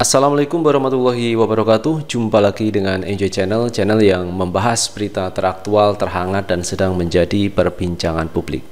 Assalamualaikum warahmatullahi wabarakatuh Jumpa lagi dengan Enjoy Channel Channel yang membahas berita teraktual, terhangat dan sedang menjadi perbincangan publik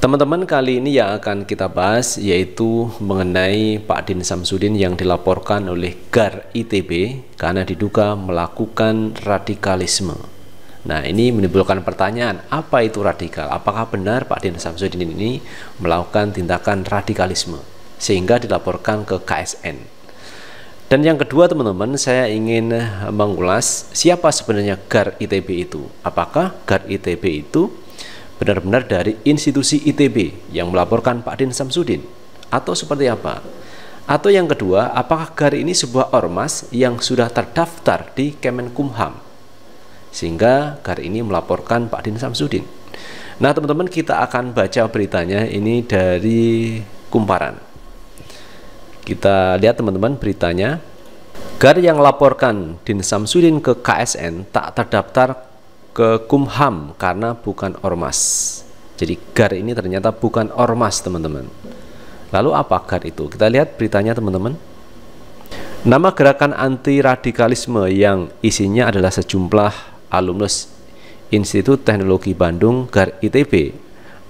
Teman-teman kali ini yang akan kita bahas yaitu mengenai Pak Din Samsudin yang dilaporkan oleh GAR ITB karena diduga melakukan radikalisme Nah, ini menimbulkan pertanyaan, apa itu radikal? Apakah benar Pak Din Samsudin ini melakukan tindakan radikalisme sehingga dilaporkan ke KSN? Dan yang kedua, teman-teman, saya ingin mengulas siapa sebenarnya GAR ITB itu. Apakah GAR ITB itu benar-benar dari institusi ITB yang melaporkan Pak Din Samsudin atau seperti apa? Atau yang kedua, apakah GAR ini sebuah ormas yang sudah terdaftar di Kemenkumham? sehingga Gar ini melaporkan Pak Din Samsudin. Nah, teman-teman kita akan baca beritanya ini dari Kumparan. Kita lihat teman-teman beritanya. Gar yang melaporkan Din Samsudin ke KSN tak terdaftar ke Kumham karena bukan ormas. Jadi GAR ini ternyata bukan ormas, teman-teman. Lalu apa GAR itu? Kita lihat beritanya, teman-teman. Nama gerakan anti radikalisme yang isinya adalah sejumlah alumnus Institut Teknologi Bandung GAR ITB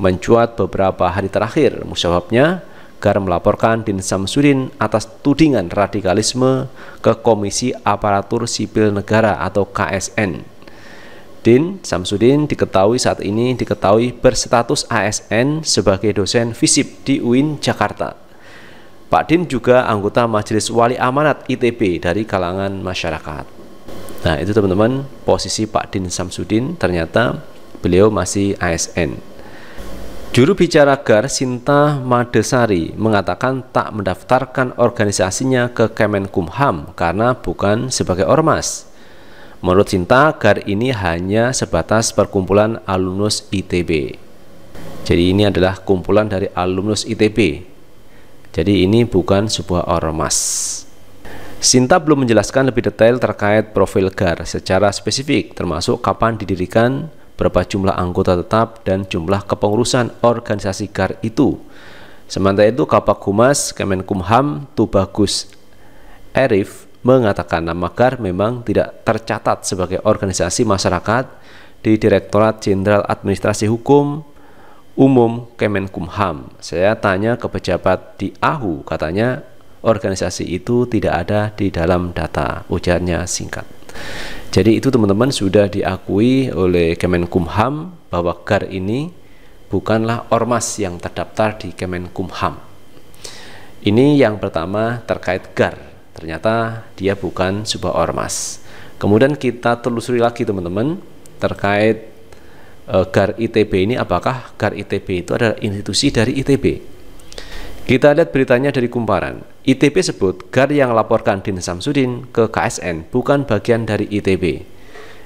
mencuat beberapa hari terakhir. musyawabnya, GAR melaporkan Din Samsudin atas tudingan radikalisme ke Komisi Aparatur Sipil Negara atau KSN. Din Samsudin diketahui saat ini diketahui berstatus ASN sebagai dosen FISIP di UIN Jakarta. Pak Din juga anggota Majelis Wali Amanat ITB dari kalangan masyarakat. Nah, itu teman-teman posisi Pak Din Samsudin ternyata beliau masih ASN. Juru bicara GAR Sinta Madesari mengatakan tak mendaftarkan organisasinya ke Kemenkumham karena bukan sebagai ormas. Menurut Sinta, GAR ini hanya sebatas perkumpulan alumnus ITB. Jadi ini adalah kumpulan dari alumnus ITB. Jadi ini bukan sebuah ormas. Sinta belum menjelaskan lebih detail terkait profil GAR secara spesifik, termasuk kapan didirikan, berapa jumlah anggota tetap, dan jumlah kepengurusan organisasi GAR itu. Sementara itu, Kapak Humas Kemenkumham Tubagus Erif mengatakan nama GAR memang tidak tercatat sebagai organisasi masyarakat di Direktorat Jenderal Administrasi Hukum Umum Kemenkumham. Saya tanya ke pejabat di AHU, katanya organisasi itu tidak ada di dalam data, ujarnya singkat. Jadi itu teman-teman sudah diakui oleh Kemenkumham bahwa GAR ini bukanlah ormas yang terdaftar di Kemenkumham. Ini yang pertama terkait GAR. Ternyata dia bukan sebuah ormas. Kemudian kita telusuri lagi teman-teman terkait eh, GAR ITB ini apakah GAR ITB itu adalah institusi dari ITB kita lihat beritanya dari kumparan. ITB sebut GAR yang laporkan Din Samsudin ke KSN bukan bagian dari ITB.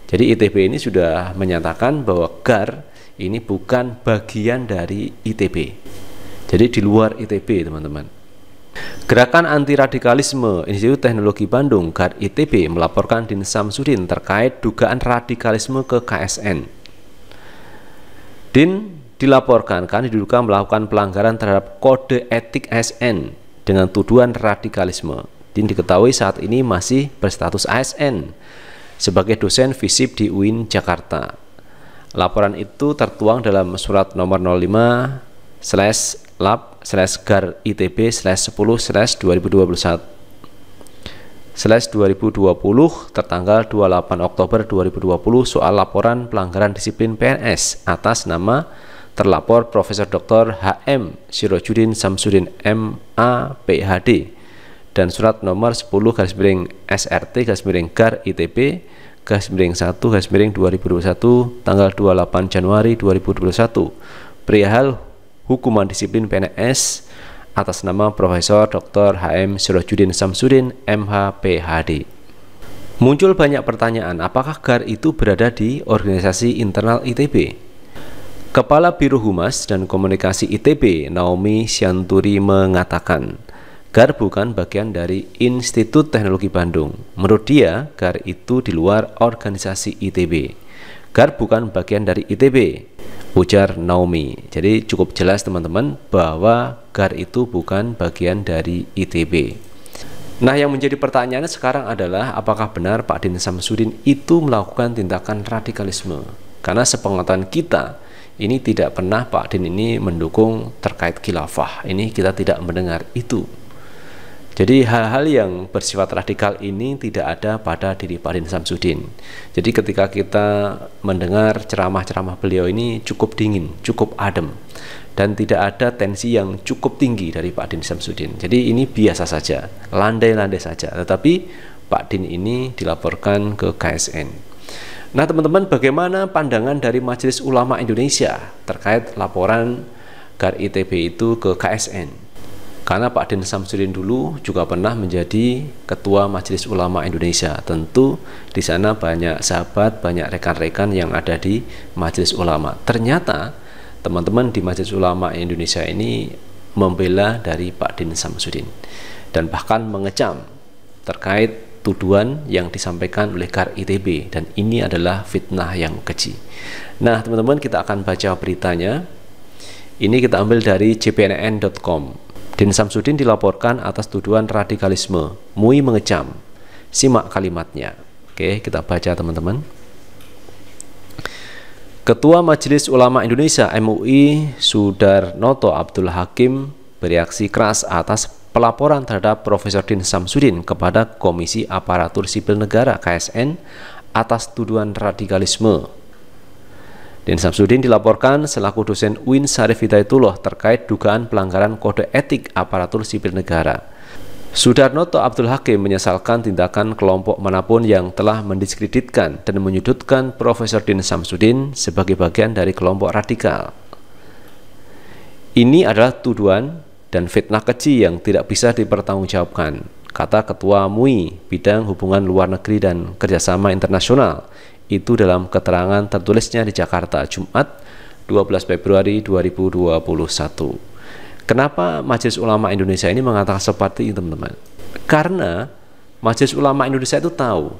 Jadi ITB ini sudah menyatakan bahwa GAR ini bukan bagian dari ITB. Jadi di luar ITB teman-teman. Gerakan Anti Radikalisme Institut Teknologi Bandung GAR ITB melaporkan Din Samsudin terkait dugaan radikalisme ke KSN. Din dilaporkan karena diduga melakukan pelanggaran terhadap kode etik ASN dengan tuduhan radikalisme. Din diketahui saat ini masih berstatus ASN sebagai dosen FISIP di UIN Jakarta. Laporan itu tertuang dalam surat nomor 05 slash lab slash gar itb slash 10 slash 2021 slash 2020 tertanggal 28 Oktober 2020 soal laporan pelanggaran disiplin PNS atas nama terlapor Profesor Dr. H.M. Sirojudin Samsudin M.A. PhD dan surat nomor 10 garis miring SRT garis miring GAR ITB garis miring 1 garis miring 2021 tanggal 28 Januari 2021 perihal hukuman disiplin PNS atas nama Profesor Dr. H.M. Sirojudin Samsudin MH PhD. Muncul banyak pertanyaan apakah GAR itu berada di organisasi internal ITB? Kepala Biro Humas dan Komunikasi ITB Naomi Sianturi mengatakan, GAR bukan bagian dari Institut Teknologi Bandung. Menurut dia, GAR itu di luar organisasi ITB. GAR bukan bagian dari ITB, ujar Naomi. Jadi cukup jelas teman-teman bahwa GAR itu bukan bagian dari ITB. Nah, yang menjadi pertanyaannya sekarang adalah apakah benar Pak Din Samsudin itu melakukan tindakan radikalisme? Karena sepengetahuan kita, ini tidak pernah Pak Din ini mendukung terkait khilafah. Ini kita tidak mendengar itu. Jadi hal-hal yang bersifat radikal ini tidak ada pada diri Pak Din Samsudin. Jadi ketika kita mendengar ceramah-ceramah beliau ini cukup dingin, cukup adem dan tidak ada tensi yang cukup tinggi dari Pak Din Samsudin. Jadi ini biasa saja, landai-landai saja. Tetapi Pak Din ini dilaporkan ke KSN. Nah, teman-teman, bagaimana pandangan dari Majelis Ulama Indonesia terkait laporan GAR ITB itu ke KSN? Karena Pak Din Samsudin dulu juga pernah menjadi Ketua Majelis Ulama Indonesia. Tentu di sana banyak sahabat, banyak rekan-rekan yang ada di Majelis Ulama. Ternyata teman-teman di Majelis Ulama Indonesia ini membela dari Pak Din Samsudin dan bahkan mengecam terkait tuduhan yang disampaikan oleh KAR ITB dan ini adalah fitnah yang keji. Nah, teman-teman kita akan baca beritanya. Ini kita ambil dari cpnn.com. Din Samsudin dilaporkan atas tuduhan radikalisme. MUI mengecam. Simak kalimatnya. Oke, kita baca teman-teman. Ketua Majelis Ulama Indonesia MUI Sudarnoto Abdul Hakim bereaksi keras atas pelaporan terhadap Profesor Din Samsudin kepada Komisi Aparatur Sipil Negara KSN atas tuduhan radikalisme. Din Samsudin dilaporkan selaku dosen UIN Syarif Hidayatullah terkait dugaan pelanggaran kode etik aparatur sipil negara. Sudarnoto Abdul Hakim menyesalkan tindakan kelompok manapun yang telah mendiskreditkan dan menyudutkan Profesor Din Samsudin sebagai bagian dari kelompok radikal. Ini adalah tuduhan dan fitnah keji yang tidak bisa dipertanggungjawabkan, kata Ketua MUI Bidang Hubungan Luar Negeri dan Kerjasama Internasional. Itu dalam keterangan tertulisnya di Jakarta, Jumat 12 Februari 2021. Kenapa Majelis Ulama Indonesia ini mengatakan seperti itu, teman-teman? Karena Majelis Ulama Indonesia itu tahu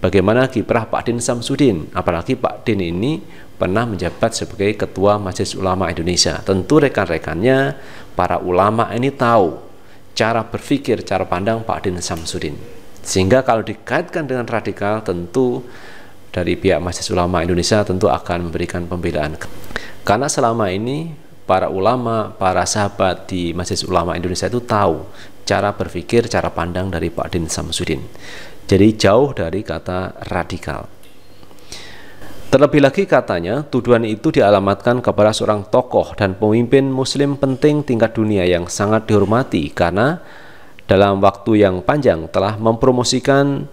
Bagaimana kiprah Pak Din Samsudin, apalagi Pak Din ini pernah menjabat sebagai Ketua Majelis Ulama Indonesia. Tentu rekan-rekannya, para ulama ini tahu cara berpikir, cara pandang Pak Din Samsudin. Sehingga kalau dikaitkan dengan radikal, tentu dari pihak Majelis Ulama Indonesia tentu akan memberikan pembelaan. Karena selama ini para ulama, para sahabat di Majelis Ulama Indonesia itu tahu cara berpikir, cara pandang dari Pak Din Samsudin. Jadi jauh dari kata radikal. Terlebih lagi katanya, tuduhan itu dialamatkan kepada seorang tokoh dan pemimpin muslim penting tingkat dunia yang sangat dihormati karena dalam waktu yang panjang telah mempromosikan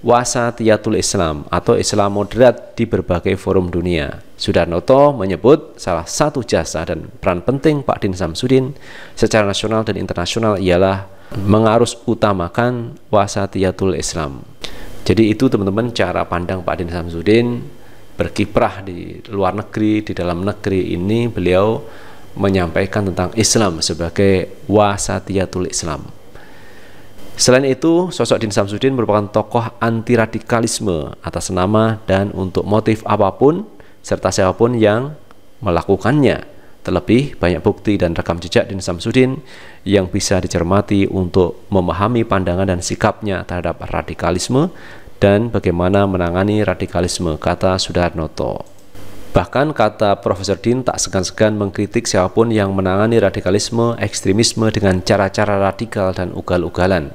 wasatiyatul Islam atau Islam moderat di berbagai forum dunia. Sudarnoto menyebut salah satu jasa dan peran penting Pak Din Samsudin secara nasional dan internasional ialah mengarus utamakan wasatiyatul Islam. Jadi itu teman-teman cara pandang Pak Din Samsudin berkiprah di luar negeri, di dalam negeri ini beliau menyampaikan tentang Islam sebagai wasatiyatul Islam. Selain itu, sosok Din Samsudin merupakan tokoh anti radikalisme atas nama dan untuk motif apapun serta siapapun yang melakukannya. Terlebih banyak bukti dan rekam jejak Din Samsudin yang bisa dicermati untuk memahami pandangan dan sikapnya terhadap radikalisme dan bagaimana menangani radikalisme, kata Sudarnoto. Bahkan kata Profesor Din tak segan-segan mengkritik siapapun yang menangani radikalisme, ekstremisme dengan cara-cara radikal dan ugal-ugalan.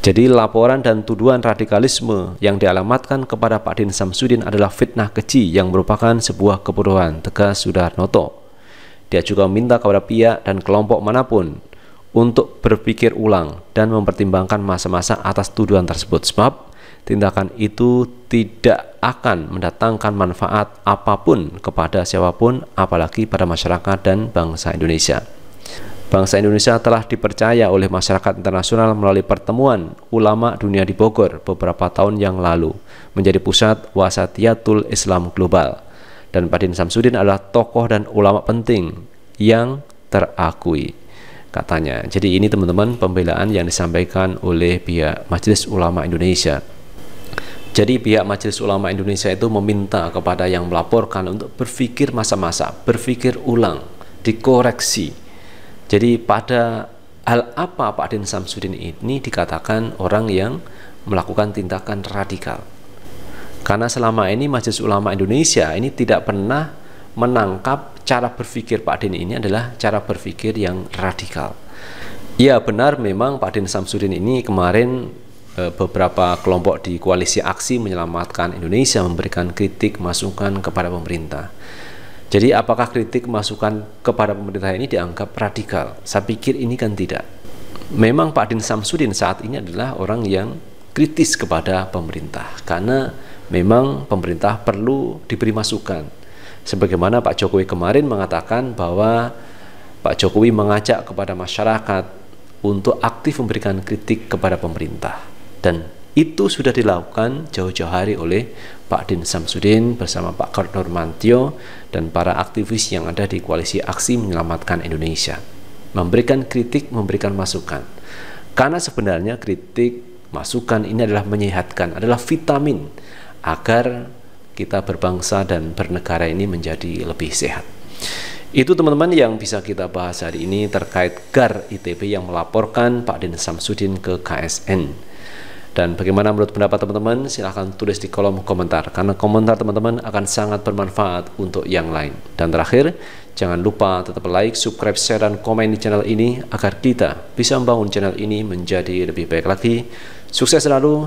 Jadi laporan dan tuduhan radikalisme yang dialamatkan kepada Pak Din Samsudin adalah fitnah keji yang merupakan sebuah kebodohan, tegas Sudarnoto. Dia juga meminta kepada pihak dan kelompok manapun untuk berpikir ulang dan mempertimbangkan masa-masa atas tuduhan tersebut sebab tindakan itu tidak akan mendatangkan manfaat apapun kepada siapapun apalagi pada masyarakat dan bangsa Indonesia. Bangsa Indonesia telah dipercaya oleh masyarakat internasional melalui pertemuan ulama dunia di Bogor beberapa tahun yang lalu menjadi pusat wasatiyatul Islam global dan Padin Samsudin adalah tokoh dan ulama penting yang terakui katanya. Jadi ini teman-teman pembelaan yang disampaikan oleh pihak Majelis Ulama Indonesia. Jadi pihak Majelis Ulama Indonesia itu meminta kepada yang melaporkan untuk berpikir masa-masa, berpikir ulang, dikoreksi. Jadi pada hal apa Pak Din Samsudin ini dikatakan orang yang melakukan tindakan radikal. Karena selama ini Majelis Ulama Indonesia ini tidak pernah menangkap cara berpikir Pak Din ini adalah cara berpikir yang radikal. Ya benar memang Pak Din Samsudin ini kemarin e, beberapa kelompok di koalisi aksi menyelamatkan Indonesia memberikan kritik masukan kepada pemerintah. Jadi apakah kritik masukan kepada pemerintah ini dianggap radikal? Saya pikir ini kan tidak. Memang Pak Din Samsudin saat ini adalah orang yang kritis kepada pemerintah karena memang pemerintah perlu diberi masukan. Sebagaimana Pak Jokowi kemarin mengatakan bahwa Pak Jokowi mengajak kepada masyarakat untuk aktif memberikan kritik kepada pemerintah dan itu sudah dilakukan jauh-jauh hari oleh Pak Din Samsudin bersama Pak Gubernur Mantio dan para aktivis yang ada di koalisi aksi menyelamatkan Indonesia memberikan kritik, memberikan masukan. Karena sebenarnya kritik, masukan ini adalah menyehatkan, adalah vitamin, agar kita berbangsa dan bernegara ini menjadi lebih sehat. Itu teman-teman yang bisa kita bahas hari ini terkait GAR ITB yang melaporkan Pak Din Samsudin ke KSN. Dan bagaimana menurut pendapat teman-teman? Silahkan tulis di kolom komentar, karena komentar teman-teman akan sangat bermanfaat untuk yang lain. Dan terakhir, jangan lupa tetap like, subscribe, share, dan komen di channel ini agar kita bisa membangun channel ini menjadi lebih baik lagi. Sukses selalu,